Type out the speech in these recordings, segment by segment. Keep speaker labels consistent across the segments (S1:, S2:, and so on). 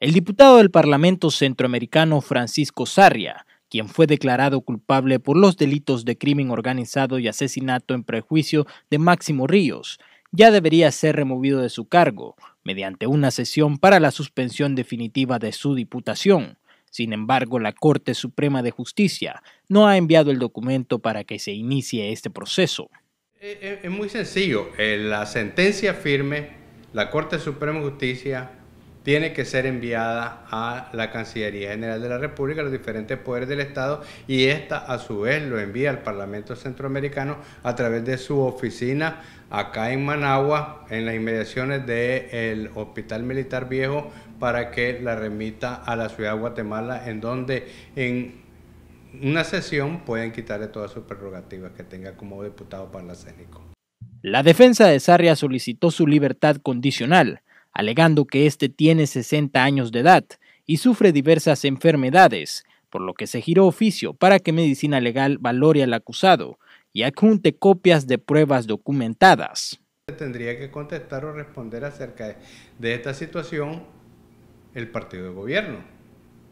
S1: El diputado del Parlamento Centroamericano Francisco Sarria, quien fue declarado culpable por los delitos de crimen organizado y asesinato en prejuicio de Máximo Ríos, ya debería ser removido de su cargo mediante una sesión para la suspensión definitiva de su diputación. Sin embargo, la Corte Suprema de Justicia no ha enviado el documento para que se inicie este proceso.
S2: Eh, eh, es, muy sencillo. Eh, la sentencia firme, la Corte Suprema de Justicia tiene que ser enviada a la Cancillería General de la República, a los diferentes poderes del Estado, y esta a su vez lo envía al Parlamento Centroamericano a través de su oficina acá en Managua, en las inmediaciones del Hospital Militar Viejo, para que la remita a la ciudad de Guatemala, en donde en una sesión pueden quitarle todas sus prerrogativas que tenga como diputado palacénico. La
S1: defensa de Sarria solicitó su libertad condicional alegando que éste tiene 60 años de edad y sufre diversas enfermedades, por lo que se giró oficio para que Medicina Legal valore al acusado y adjunte copias de pruebas documentadas.
S2: Tendría que contestar o responder acerca de, esta situación el partido de gobierno.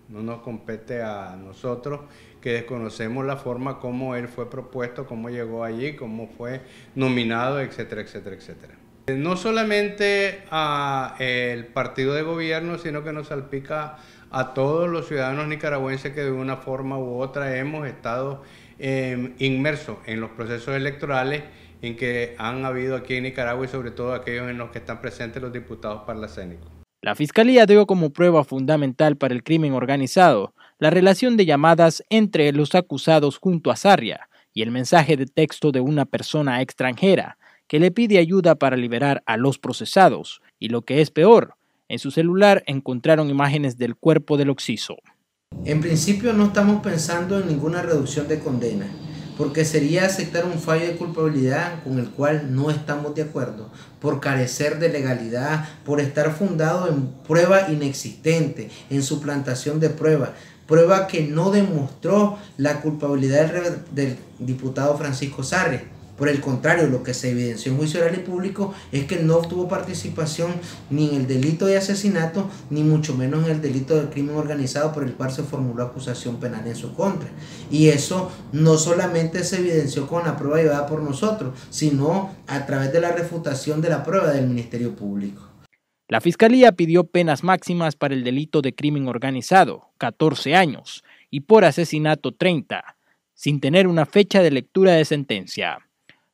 S2: No nos compete a nosotros que desconocemos la forma como él fue propuesto, cómo llegó allí, cómo fue nominado, etcétera, etcétera, etcétera. No solamente a el partido de gobierno, sino que nos salpica a todos los ciudadanos nicaragüenses que de una forma u otra hemos estado em, inmersos en los procesos electorales en que han habido aquí en Nicaragua y sobre todo aquellos en los que están presentes los diputados parlacénicos.
S1: La Fiscalía dio como prueba fundamental para el crimen organizado la relación de llamadas entre los acusados junto a Sarria y el mensaje de texto de una persona extranjera que le pide ayuda para liberar a los procesados, y lo que es peor, en su celular encontraron imágenes del cuerpo del occiso.
S3: En principio no estamos pensando en ninguna reducción de condena, porque sería aceptar un fallo de culpabilidad con el cual no estamos de acuerdo, por carecer de legalidad, por estar fundado en prueba inexistente, en suplantación de prueba, prueba que no demostró la culpabilidad del, diputado Francisco Sárez. Por el contrario, lo que se evidenció en juicio oral y público es que no obtuvo participación ni en el delito de asesinato, ni mucho menos en el delito de crimen organizado por el cual se formuló acusación penal en su contra. Y eso no solamente se evidenció con la prueba llevada por nosotros, sino a través de la refutación de la prueba del Ministerio Público.
S1: La Fiscalía pidió penas máximas para el delito de crimen organizado, 14 años, y por asesinato 30, sin tener una fecha de lectura de sentencia.